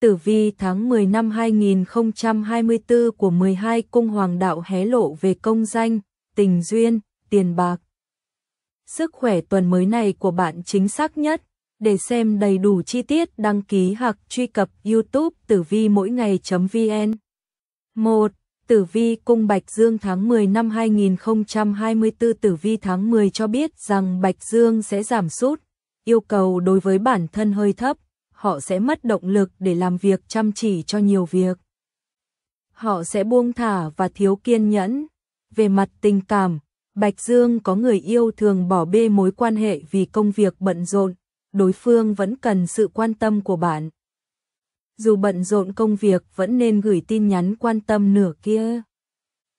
tử vi tháng 10 năm 2024 của 12 cung hoàng đạo hé lộ về công danh, tình duyên, tiền bạc. Sức khỏe tuần mới này của bạn chính xác nhất. Để xem đầy đủ chi tiết đăng ký hoặc truy cập youtube tử vi mỗi ngày.vn 1. Tử vi cung Bạch Dương tháng 10 năm 2024 Tử vi tháng 10 cho biết rằng Bạch Dương sẽ giảm sút, yêu cầu đối với bản thân hơi thấp họ sẽ mất động lực để làm việc chăm chỉ cho nhiều việc. Họ sẽ buông thả và thiếu kiên nhẫn. Về mặt tình cảm, Bạch Dương có người yêu thường bỏ bê mối quan hệ vì công việc bận rộn, đối phương vẫn cần sự quan tâm của bạn. Dù bận rộn công việc vẫn nên gửi tin nhắn quan tâm nửa kia.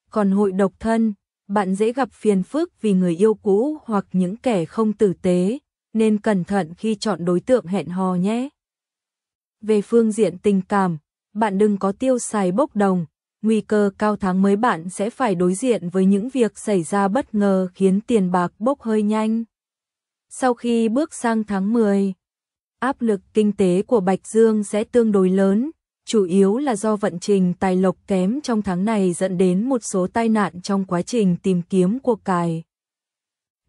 Còn hội độc thân, bạn dễ gặp phiền phức vì người yêu cũ hoặc những kẻ không tử tế, nên cẩn thận khi chọn đối tượng hẹn hò nhé. Về phương diện tình cảm, bạn đừng có tiêu xài bốc đồng, nguy cơ cao tháng mới bạn sẽ phải đối diện với những việc xảy ra bất ngờ khiến tiền bạc bốc hơi nhanh. Sau khi bước sang tháng 10, áp lực kinh tế của Bạch Dương sẽ tương đối lớn, chủ yếu là do vận trình tài lộc kém trong tháng này dẫn đến một số tai nạn trong quá trình tìm kiếm cuộc cài.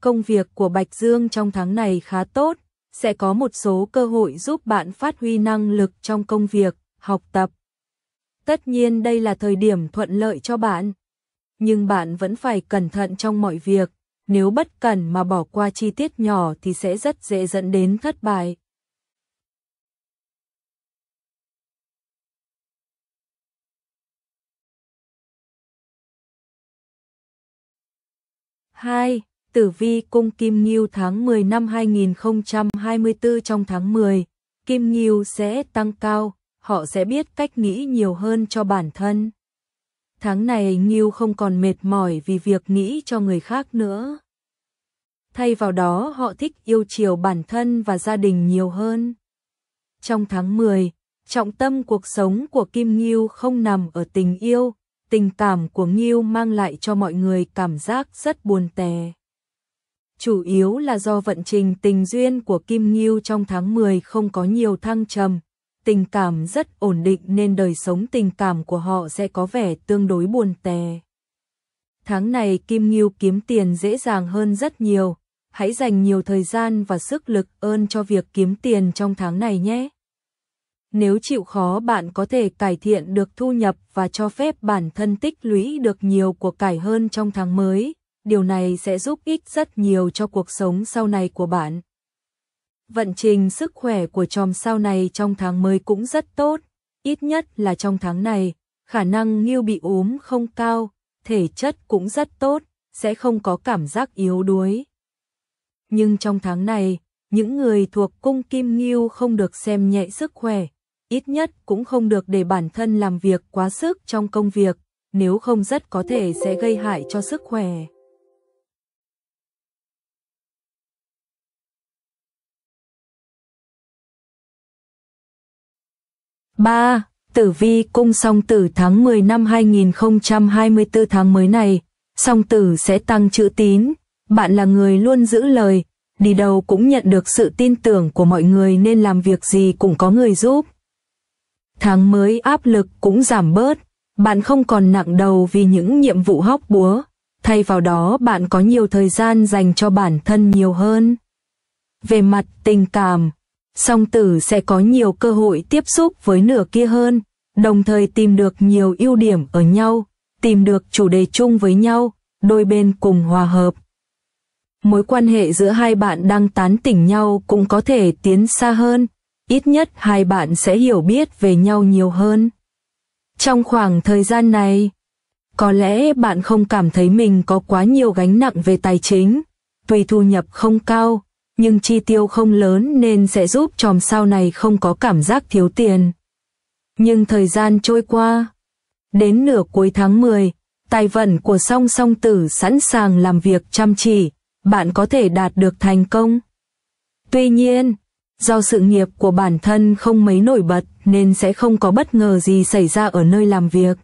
Công việc của Bạch Dương trong tháng này khá tốt, sẽ có một số cơ hội giúp bạn phát huy năng lực trong công việc, học tập. Tất nhiên đây là thời điểm thuận lợi cho bạn, nhưng bạn vẫn phải cẩn thận trong mọi việc, nếu bất cẩn mà bỏ qua chi tiết nhỏ thì sẽ rất dễ dẫn đến thất bại. Hai Tử vi cung Kim Ngưu tháng 10 năm 2024 trong tháng 10, Kim Ngưu sẽ tăng cao, họ sẽ biết cách nghĩ nhiều hơn cho bản thân. Tháng này Ngưu không còn mệt mỏi vì việc nghĩ cho người khác nữa. Thay vào đó họ thích yêu chiều bản thân và gia đình nhiều hơn. Trong tháng 10, trọng tâm cuộc sống của Kim Ngưu không nằm ở tình yêu, tình cảm của Ngưu mang lại cho mọi người cảm giác rất buồn tẻ chủ yếu là do vận trình tình duyên của Kim Ngưu trong tháng 10 không có nhiều thăng trầm, tình cảm rất ổn định nên đời sống tình cảm của họ sẽ có vẻ tương đối buồn tè. Tháng này Kim Ngưu kiếm tiền dễ dàng hơn rất nhiều, hãy dành nhiều thời gian và sức lực ơn cho việc kiếm tiền trong tháng này nhé. Nếu chịu khó bạn có thể cải thiện được thu nhập và cho phép bản thân tích lũy được nhiều của cải hơn trong tháng mới điều này sẽ giúp ích rất nhiều cho cuộc sống sau này của bạn. Vận trình sức khỏe của chòm sao này trong tháng mới cũng rất tốt, ít nhất là trong tháng này, khả năng Nghiêu bị ốm không cao, thể chất cũng rất tốt, sẽ không có cảm giác yếu đuối. Nhưng trong tháng này, những người thuộc cung Kim Nghiêu không được xem nhẹ sức khỏe, ít nhất cũng không được để bản thân làm việc quá sức trong công việc, nếu không rất có thể sẽ gây hại cho sức khỏe. 3. Tử vi cung song tử tháng 10 năm 2024 tháng mới này, song tử sẽ tăng chữ tín. Bạn là người luôn giữ lời, đi đâu cũng nhận được sự tin tưởng của mọi người nên làm việc gì cũng có người giúp. Tháng mới áp lực cũng giảm bớt, bạn không còn nặng đầu vì những nhiệm vụ hóc búa, thay vào đó bạn có nhiều thời gian dành cho bản thân nhiều hơn. Về mặt tình cảm, song tử sẽ có nhiều cơ hội tiếp xúc với nửa kia hơn, đồng thời tìm được nhiều ưu điểm ở nhau, tìm được chủ đề chung với nhau, đôi bên cùng hòa hợp. Mối quan hệ giữa hai bạn đang tán tỉnh nhau cũng có thể tiến xa hơn, ít nhất hai bạn sẽ hiểu biết về nhau nhiều hơn. Trong khoảng thời gian này, có lẽ bạn không cảm thấy mình có quá nhiều gánh nặng về tài chính, tuy thu nhập không cao, nhưng chi tiêu không lớn nên sẽ giúp chòm sau này không có cảm giác thiếu tiền. Nhưng thời gian trôi qua. Đến nửa cuối tháng 10, tài vận của song song tử sẵn sàng làm việc chăm chỉ, bạn có thể đạt được thành công. Tuy nhiên, do sự nghiệp của bản thân không mấy nổi bật nên sẽ không có bất ngờ gì xảy ra ở nơi làm việc.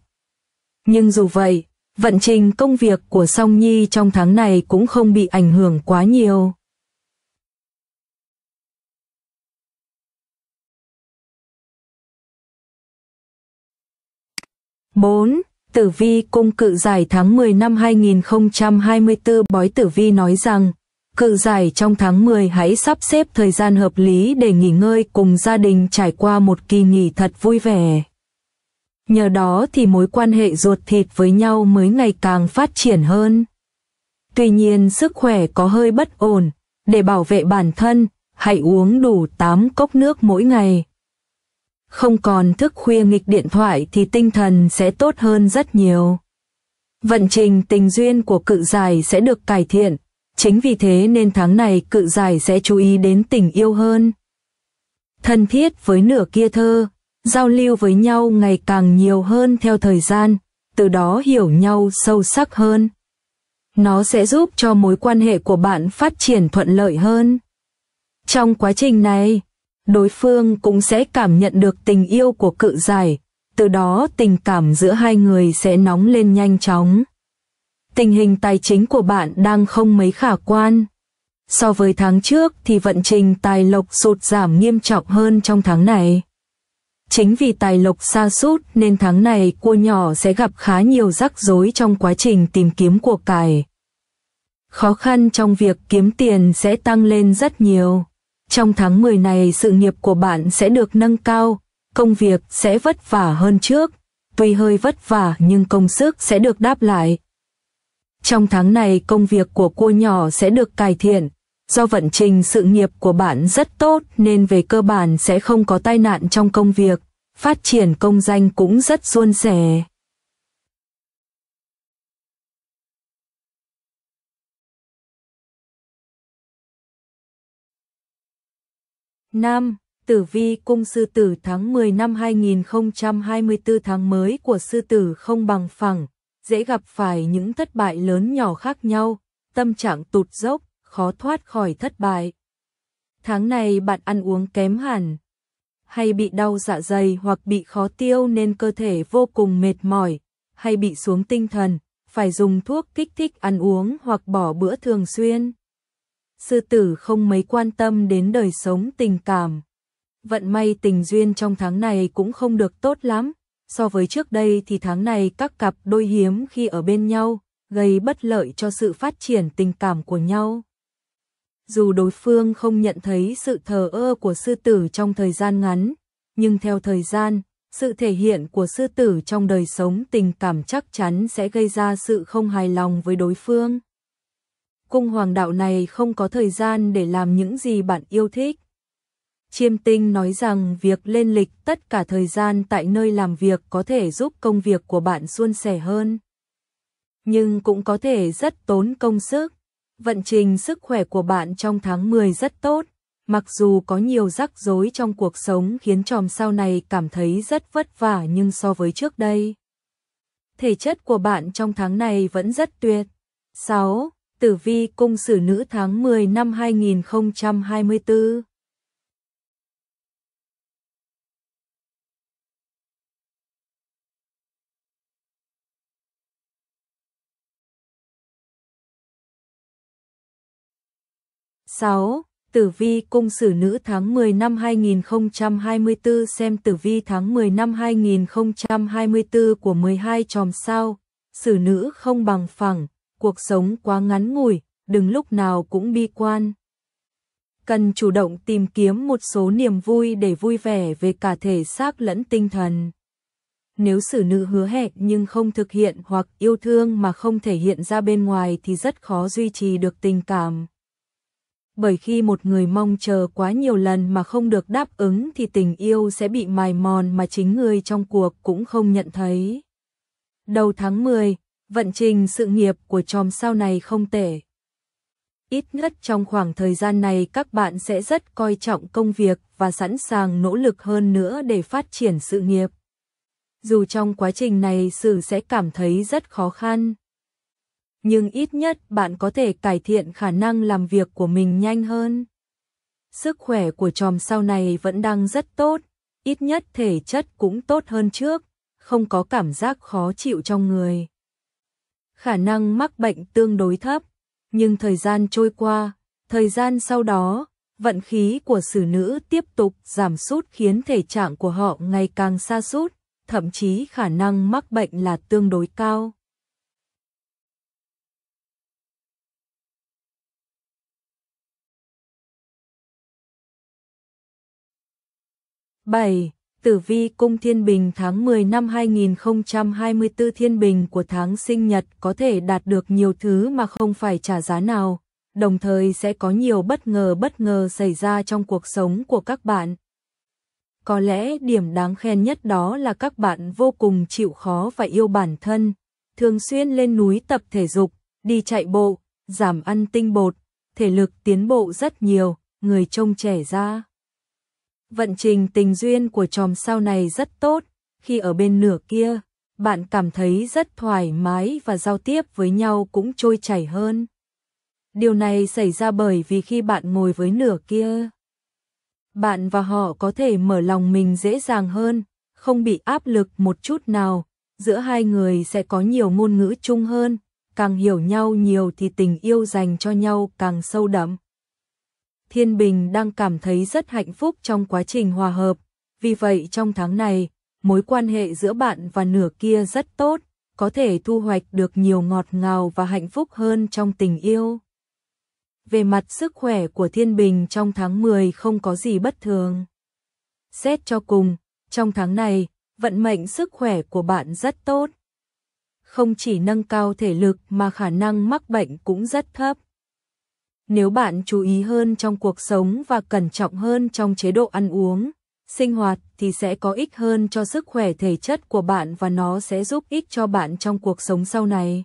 Nhưng dù vậy, vận trình công việc của Song Nhi trong tháng này cũng không bị ảnh hưởng quá nhiều. 4. Tử Vi cung cự giải tháng 10 năm 2024 bói tử vi nói rằng, cự giải trong tháng 10 hãy sắp xếp thời gian hợp lý để nghỉ ngơi cùng gia đình trải qua một kỳ nghỉ thật vui vẻ. Nhờ đó thì mối quan hệ ruột thịt với nhau mới ngày càng phát triển hơn. Tuy nhiên sức khỏe có hơi bất ổn, để bảo vệ bản thân, hãy uống đủ 8 cốc nước mỗi ngày không còn thức khuya nghịch điện thoại thì tinh thần sẽ tốt hơn rất nhiều. Vận trình tình duyên của cự giải sẽ được cải thiện, chính vì thế nên tháng này cự giải sẽ chú ý đến tình yêu hơn. Thân thiết với nửa kia thơ, giao lưu với nhau ngày càng nhiều hơn theo thời gian, từ đó hiểu nhau sâu sắc hơn. Nó sẽ giúp cho mối quan hệ của bạn phát triển thuận lợi hơn. Trong quá trình này, đối phương cũng sẽ cảm nhận được tình yêu của cự giải, từ đó tình cảm giữa hai người sẽ nóng lên nhanh chóng. Tình hình tài chính của bạn đang không mấy khả quan. So với tháng trước thì vận trình tài lộc sụt giảm nghiêm trọng hơn trong tháng này. Chính vì tài lộc xa sút nên tháng này cua nhỏ sẽ gặp khá nhiều rắc rối trong quá trình tìm kiếm của cải. Khó khăn trong việc kiếm tiền sẽ tăng lên rất nhiều. Trong tháng 10 này sự nghiệp của bạn sẽ được nâng cao, công việc sẽ vất vả hơn trước, tuy hơi vất vả nhưng công sức sẽ được đáp lại. Trong tháng này công việc của cô nhỏ sẽ được cải thiện, do vận trình sự nghiệp của bạn rất tốt nên về cơ bản sẽ không có tai nạn trong công việc, phát triển công danh cũng rất suôn sẻ. Nam Tử vi cung sư tử tháng 10 năm 2024 tháng mới của sư tử không bằng phẳng, dễ gặp phải những thất bại lớn nhỏ khác nhau, tâm trạng tụt dốc, khó thoát khỏi thất bại. Tháng này bạn ăn uống kém hẳn, hay bị đau dạ dày hoặc bị khó tiêu nên cơ thể vô cùng mệt mỏi, hay bị xuống tinh thần, phải dùng thuốc kích thích ăn uống hoặc bỏ bữa thường xuyên sư tử không mấy quan tâm đến đời sống tình cảm. Vận may tình duyên trong tháng này cũng không được tốt lắm, so với trước đây thì tháng này các cặp đôi hiếm khi ở bên nhau, gây bất lợi cho sự phát triển tình cảm của nhau. Dù đối phương không nhận thấy sự thờ ơ của sư tử trong thời gian ngắn, nhưng theo thời gian, sự thể hiện của sư tử trong đời sống tình cảm chắc chắn sẽ gây ra sự không hài lòng với đối phương cung hoàng đạo này không có thời gian để làm những gì bạn yêu thích. Chiêm tinh nói rằng việc lên lịch tất cả thời gian tại nơi làm việc có thể giúp công việc của bạn suôn sẻ hơn. Nhưng cũng có thể rất tốn công sức. Vận trình sức khỏe của bạn trong tháng 10 rất tốt, mặc dù có nhiều rắc rối trong cuộc sống khiến chòm sao này cảm thấy rất vất vả nhưng so với trước đây. Thể chất của bạn trong tháng này vẫn rất tuyệt. 6. Tử vi cung xử nữ tháng 10 năm 2024. sáu Tử vi cung xử nữ tháng 10 năm 2024 xem tử vi tháng 10 năm 2024 của 12 chòm sao, xử nữ không bằng phẳng, cuộc sống quá ngắn ngủi, đừng lúc nào cũng bi quan. Cần chủ động tìm kiếm một số niềm vui để vui vẻ về cả thể xác lẫn tinh thần. Nếu xử nữ hứa hẹn nhưng không thực hiện hoặc yêu thương mà không thể hiện ra bên ngoài thì rất khó duy trì được tình cảm. Bởi khi một người mong chờ quá nhiều lần mà không được đáp ứng thì tình yêu sẽ bị mài mòn mà chính người trong cuộc cũng không nhận thấy. Đầu tháng 10, vận trình sự nghiệp của chòm sao này không tệ. Ít nhất trong khoảng thời gian này các bạn sẽ rất coi trọng công việc và sẵn sàng nỗ lực hơn nữa để phát triển sự nghiệp. Dù trong quá trình này sự sẽ cảm thấy rất khó khăn. Nhưng ít nhất bạn có thể cải thiện khả năng làm việc của mình nhanh hơn. Sức khỏe của chòm sau này vẫn đang rất tốt, ít nhất thể chất cũng tốt hơn trước, không có cảm giác khó chịu trong người khả năng mắc bệnh tương đối thấp, nhưng thời gian trôi qua, thời gian sau đó, vận khí của xử nữ tiếp tục giảm sút khiến thể trạng của họ ngày càng xa sút, thậm chí khả năng mắc bệnh là tương đối cao. Bảy Tử vi cung thiên bình tháng 10 năm 2024 thiên bình của tháng sinh nhật có thể đạt được nhiều thứ mà không phải trả giá nào, đồng thời sẽ có nhiều bất ngờ bất ngờ xảy ra trong cuộc sống của các bạn. Có lẽ điểm đáng khen nhất đó là các bạn vô cùng chịu khó và yêu bản thân, thường xuyên lên núi tập thể dục, đi chạy bộ, giảm ăn tinh bột, thể lực tiến bộ rất nhiều, người trông trẻ ra. Vận trình tình duyên của chòm sao này rất tốt, khi ở bên nửa kia, bạn cảm thấy rất thoải mái và giao tiếp với nhau cũng trôi chảy hơn. Điều này xảy ra bởi vì khi bạn ngồi với nửa kia, bạn và họ có thể mở lòng mình dễ dàng hơn, không bị áp lực một chút nào, giữa hai người sẽ có nhiều ngôn ngữ chung hơn, càng hiểu nhau nhiều thì tình yêu dành cho nhau càng sâu đậm. Thiên Bình đang cảm thấy rất hạnh phúc trong quá trình hòa hợp. Vì vậy trong tháng này, mối quan hệ giữa bạn và nửa kia rất tốt, có thể thu hoạch được nhiều ngọt ngào và hạnh phúc hơn trong tình yêu. Về mặt sức khỏe của Thiên Bình trong tháng 10 không có gì bất thường. Xét cho cùng, trong tháng này, vận mệnh sức khỏe của bạn rất tốt. Không chỉ nâng cao thể lực mà khả năng mắc bệnh cũng rất thấp. Nếu bạn chú ý hơn trong cuộc sống và cẩn trọng hơn trong chế độ ăn uống, sinh hoạt thì sẽ có ích hơn cho sức khỏe thể chất của bạn và nó sẽ giúp ích cho bạn trong cuộc sống sau này.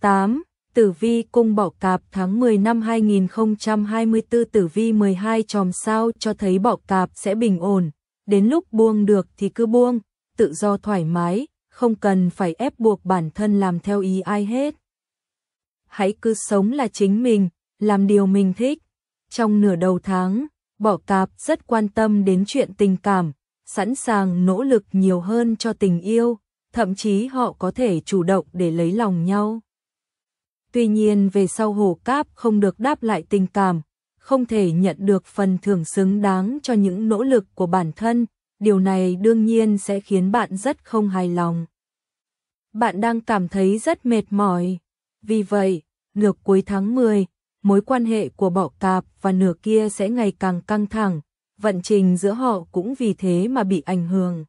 Tám Tử vi cung bỏ cạp tháng 10 năm 2024 tử vi 12 chòm sao cho thấy bỏ cạp sẽ bình ổn, đến lúc buông được thì cứ buông, tự do thoải mái, không cần phải ép buộc bản thân làm theo ý ai hết. Hãy cứ sống là chính mình, làm điều mình thích. Trong nửa đầu tháng, bỏ cạp rất quan tâm đến chuyện tình cảm, sẵn sàng nỗ lực nhiều hơn cho tình yêu, thậm chí họ có thể chủ động để lấy lòng nhau. Tuy nhiên về sau hồ cáp không được đáp lại tình cảm, không thể nhận được phần thưởng xứng đáng cho những nỗ lực của bản thân, điều này đương nhiên sẽ khiến bạn rất không hài lòng. Bạn đang cảm thấy rất mệt mỏi. Vì vậy, nửa cuối tháng 10, mối quan hệ của bọ tạp và nửa kia sẽ ngày càng căng thẳng, vận trình giữa họ cũng vì thế mà bị ảnh hưởng.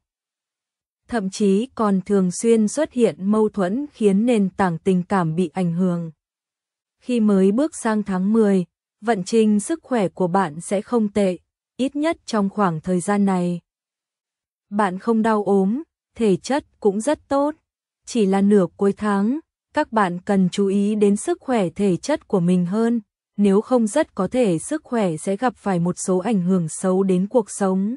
Thậm chí còn thường xuyên xuất hiện mâu thuẫn khiến nền tảng tình cảm bị ảnh hưởng. Khi mới bước sang tháng 10, vận trình sức khỏe của bạn sẽ không tệ, ít nhất trong khoảng thời gian này. Bạn không đau ốm, thể chất cũng rất tốt. Chỉ là nửa cuối tháng, các bạn cần chú ý đến sức khỏe thể chất của mình hơn, nếu không rất có thể sức khỏe sẽ gặp phải một số ảnh hưởng xấu đến cuộc sống.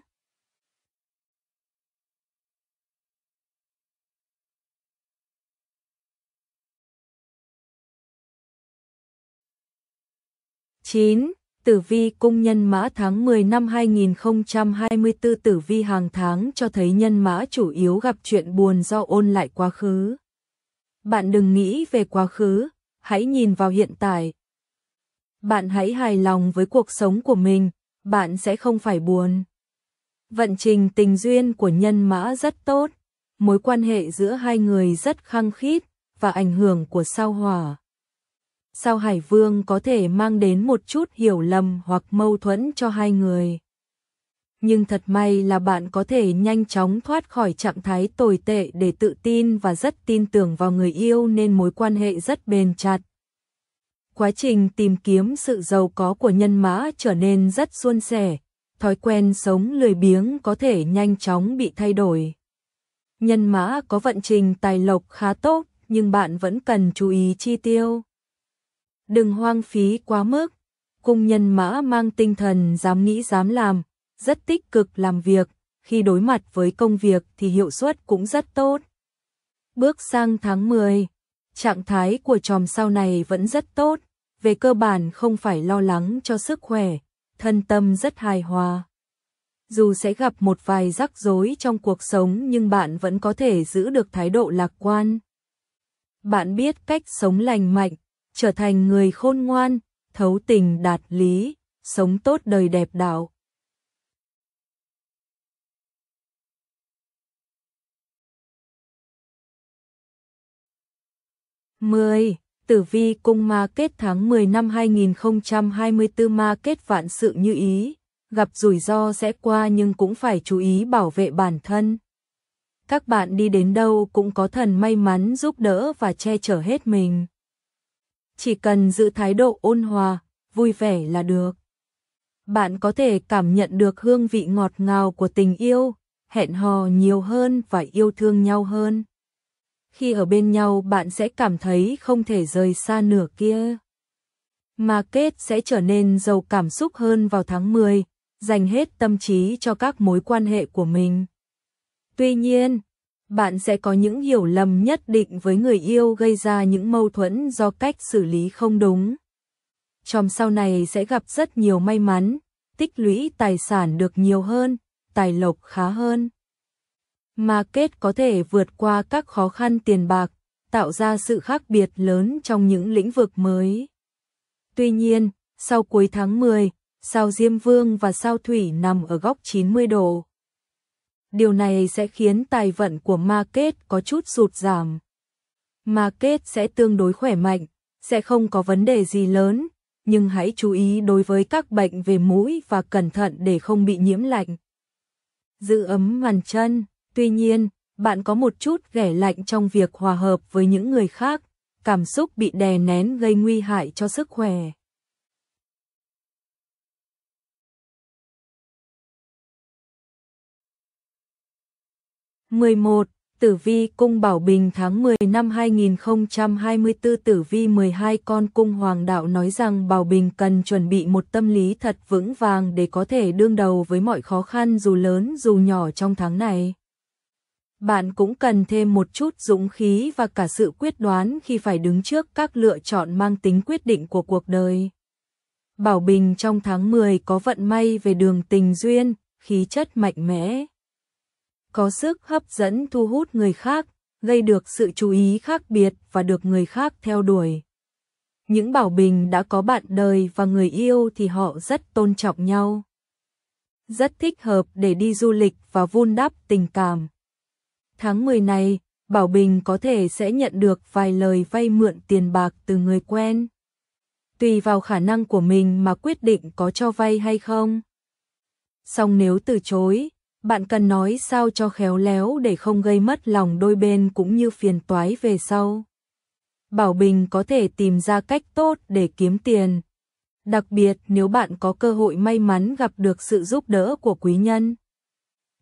Chín Tử vi cung nhân mã tháng 10 năm 2024 tử vi hàng tháng cho thấy nhân mã chủ yếu gặp chuyện buồn do ôn lại quá khứ. Bạn đừng nghĩ về quá khứ, hãy nhìn vào hiện tại. Bạn hãy hài lòng với cuộc sống của mình, bạn sẽ không phải buồn. Vận trình tình duyên của nhân mã rất tốt, mối quan hệ giữa hai người rất khăng khít và ảnh hưởng của sao hỏa sao Hải Vương có thể mang đến một chút hiểu lầm hoặc mâu thuẫn cho hai người. Nhưng thật may là bạn có thể nhanh chóng thoát khỏi trạng thái tồi tệ để tự tin và rất tin tưởng vào người yêu nên mối quan hệ rất bền chặt. Quá trình tìm kiếm sự giàu có của nhân mã trở nên rất suôn sẻ, thói quen sống lười biếng có thể nhanh chóng bị thay đổi. Nhân mã có vận trình tài lộc khá tốt nhưng bạn vẫn cần chú ý chi tiêu đừng hoang phí quá mức. Cung nhân mã mang tinh thần dám nghĩ dám làm, rất tích cực làm việc, khi đối mặt với công việc thì hiệu suất cũng rất tốt. Bước sang tháng 10, trạng thái của tròm sao này vẫn rất tốt, về cơ bản không phải lo lắng cho sức khỏe, thân tâm rất hài hòa. Dù sẽ gặp một vài rắc rối trong cuộc sống nhưng bạn vẫn có thể giữ được thái độ lạc quan. Bạn biết cách sống lành mạnh, trở thành người khôn ngoan, thấu tình đạt lý, sống tốt đời đẹp đạo. mười Tử vi cung ma kết tháng 10 năm 2024 ma kết vạn sự như ý, gặp rủi ro sẽ qua nhưng cũng phải chú ý bảo vệ bản thân. Các bạn đi đến đâu cũng có thần may mắn giúp đỡ và che chở hết mình chỉ cần giữ thái độ ôn hòa, vui vẻ là được. Bạn có thể cảm nhận được hương vị ngọt ngào của tình yêu, hẹn hò nhiều hơn và yêu thương nhau hơn. Khi ở bên nhau bạn sẽ cảm thấy không thể rời xa nửa kia. Mà kết sẽ trở nên giàu cảm xúc hơn vào tháng 10, dành hết tâm trí cho các mối quan hệ của mình. Tuy nhiên, bạn sẽ có những hiểu lầm nhất định với người yêu gây ra những mâu thuẫn do cách xử lý không đúng. Trong sau này sẽ gặp rất nhiều may mắn, tích lũy tài sản được nhiều hơn, tài lộc khá hơn. Mà kết có thể vượt qua các khó khăn tiền bạc, tạo ra sự khác biệt lớn trong những lĩnh vực mới. Tuy nhiên, sau cuối tháng 10, sao Diêm Vương và sao Thủy nằm ở góc 90 độ điều này sẽ khiến tài vận của market có chút sụt giảm. Market sẽ tương đối khỏe mạnh, sẽ không có vấn đề gì lớn, nhưng hãy chú ý đối với các bệnh về mũi và cẩn thận để không bị nhiễm lạnh. Giữ ấm bàn chân, tuy nhiên, bạn có một chút ghẻ lạnh trong việc hòa hợp với những người khác, cảm xúc bị đè nén gây nguy hại cho sức khỏe. 11. Tử vi cung Bảo Bình tháng 10 năm 2024 Tử vi 12 con cung Hoàng đạo nói rằng Bảo Bình cần chuẩn bị một tâm lý thật vững vàng để có thể đương đầu với mọi khó khăn dù lớn dù nhỏ trong tháng này. Bạn cũng cần thêm một chút dũng khí và cả sự quyết đoán khi phải đứng trước các lựa chọn mang tính quyết định của cuộc đời. Bảo Bình trong tháng 10 có vận may về đường tình duyên, khí chất mạnh mẽ có sức hấp dẫn thu hút người khác, gây được sự chú ý khác biệt và được người khác theo đuổi. Những bảo bình đã có bạn đời và người yêu thì họ rất tôn trọng nhau. Rất thích hợp để đi du lịch và vun đắp tình cảm. Tháng 10 này, Bảo Bình có thể sẽ nhận được vài lời vay mượn tiền bạc từ người quen. Tùy vào khả năng của mình mà quyết định có cho vay hay không. Song nếu từ chối, bạn cần nói sao cho khéo léo để không gây mất lòng đôi bên cũng như phiền toái về sau. Bảo Bình có thể tìm ra cách tốt để kiếm tiền. Đặc biệt nếu bạn có cơ hội may mắn gặp được sự giúp đỡ của quý nhân.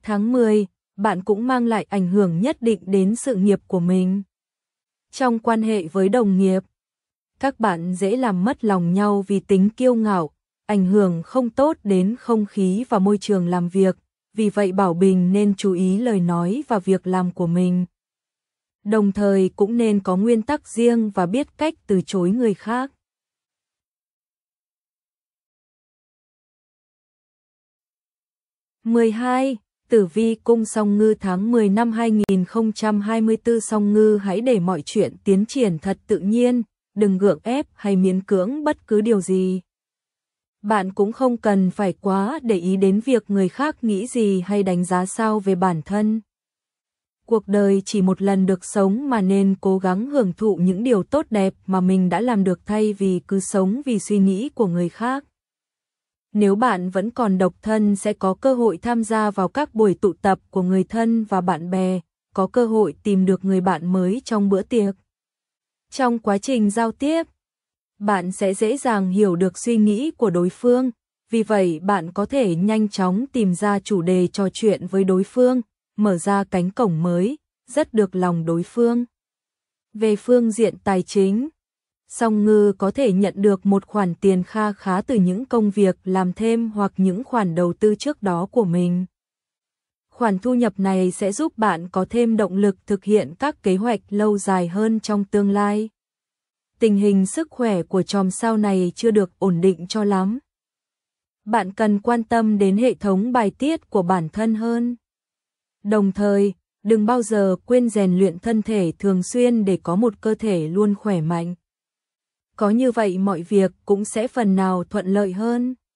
Tháng 10, bạn cũng mang lại ảnh hưởng nhất định đến sự nghiệp của mình. Trong quan hệ với đồng nghiệp, các bạn dễ làm mất lòng nhau vì tính kiêu ngạo, ảnh hưởng không tốt đến không khí và môi trường làm việc vì vậy Bảo Bình nên chú ý lời nói và việc làm của mình. Đồng thời cũng nên có nguyên tắc riêng và biết cách từ chối người khác. mười hai Tử vi cung song ngư tháng 10 năm 2024 song ngư hãy để mọi chuyện tiến triển thật tự nhiên, đừng gượng ép hay miến cưỡng bất cứ điều gì. Bạn cũng không cần phải quá để ý đến việc người khác nghĩ gì hay đánh giá sao về bản thân. Cuộc đời chỉ một lần được sống mà nên cố gắng hưởng thụ những điều tốt đẹp mà mình đã làm được thay vì cứ sống vì suy nghĩ của người khác. Nếu bạn vẫn còn độc thân sẽ có cơ hội tham gia vào các buổi tụ tập của người thân và bạn bè, có cơ hội tìm được người bạn mới trong bữa tiệc. Trong quá trình giao tiếp, bạn sẽ dễ dàng hiểu được suy nghĩ của đối phương, vì vậy bạn có thể nhanh chóng tìm ra chủ đề trò chuyện với đối phương, mở ra cánh cổng mới, rất được lòng đối phương. Về phương diện tài chính, Song Ngư có thể nhận được một khoản tiền kha khá từ những công việc làm thêm hoặc những khoản đầu tư trước đó của mình. Khoản thu nhập này sẽ giúp bạn có thêm động lực thực hiện các kế hoạch lâu dài hơn trong tương lai tình hình sức khỏe của chòm sao này chưa được ổn định cho lắm. Bạn cần quan tâm đến hệ thống bài tiết của bản thân hơn. Đồng thời, đừng bao giờ quên rèn luyện thân thể thường xuyên để có một cơ thể luôn khỏe mạnh. Có như vậy mọi việc cũng sẽ phần nào thuận lợi hơn.